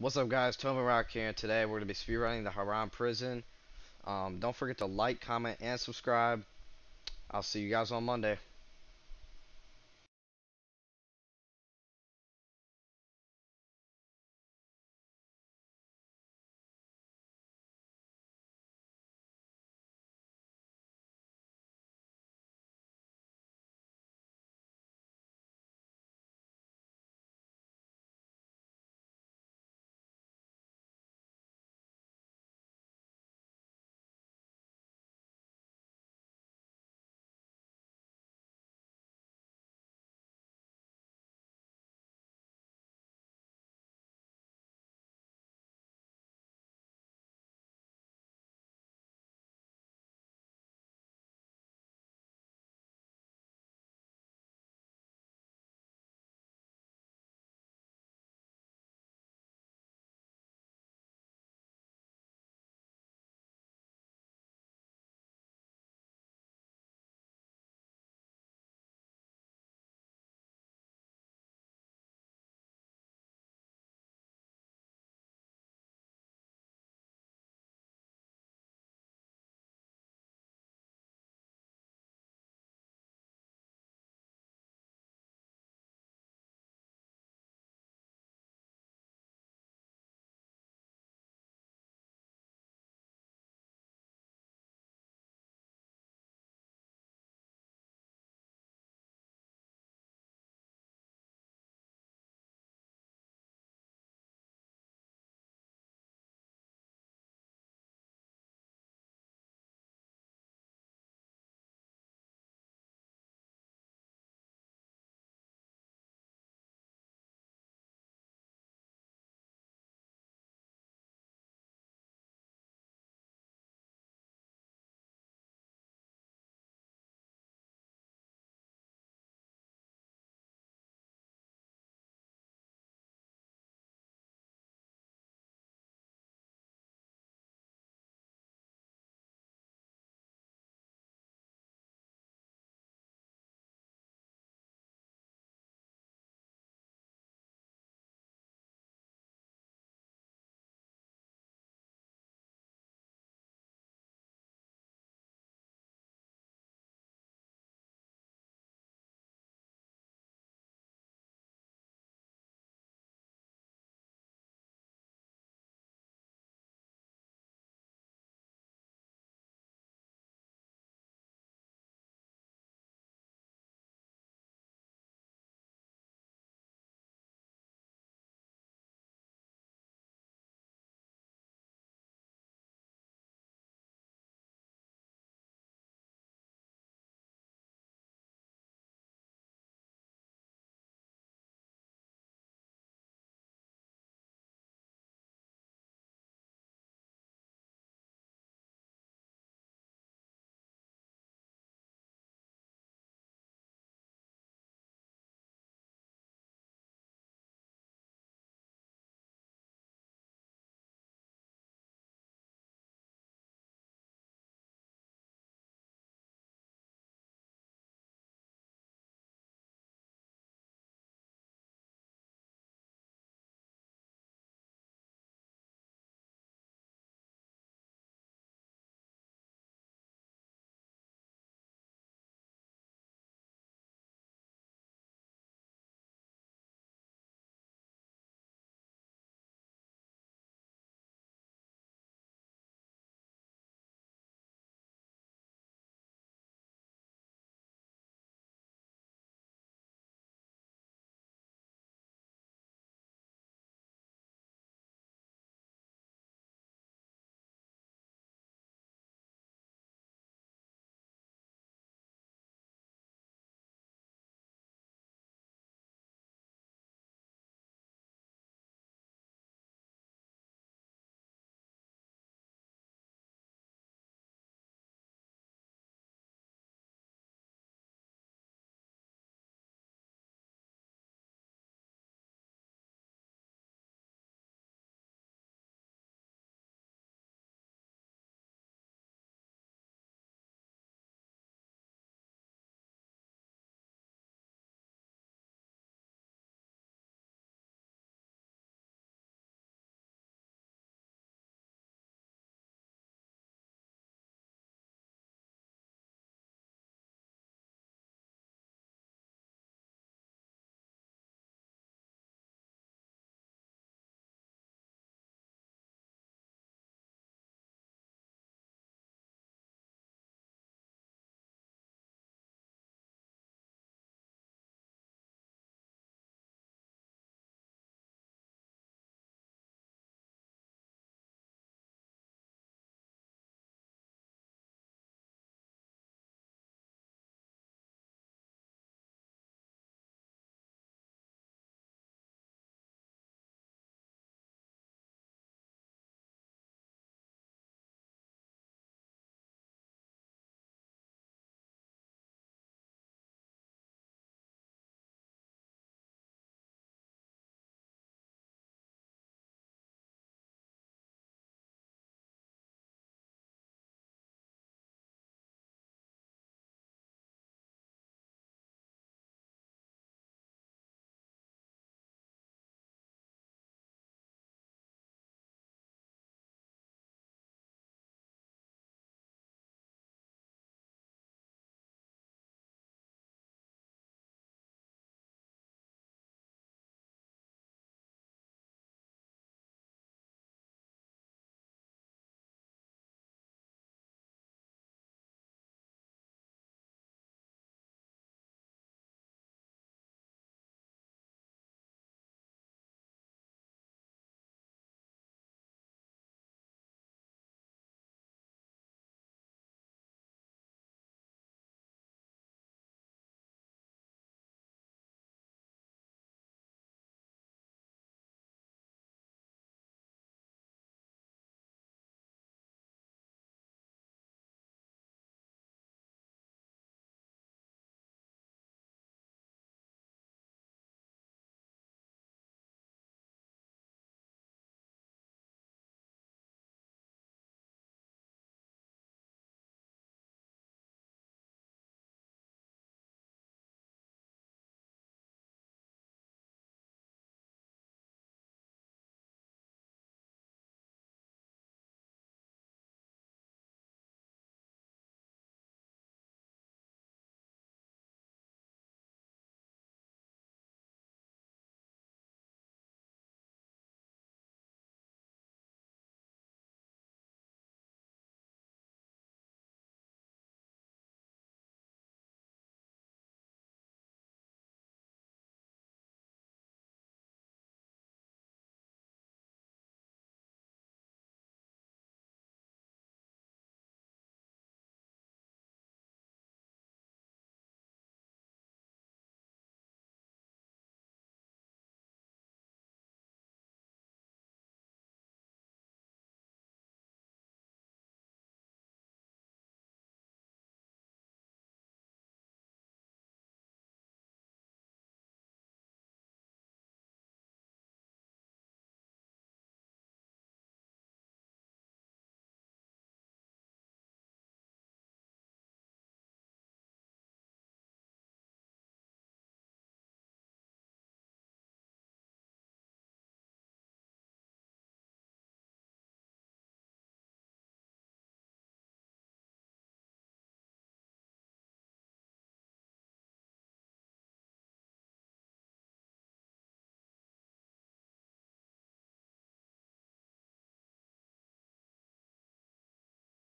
What's up guys, Toma Rock here, and today we're going to be speedrunning the Haram Prison. Um, don't forget to like, comment, and subscribe. I'll see you guys on Monday.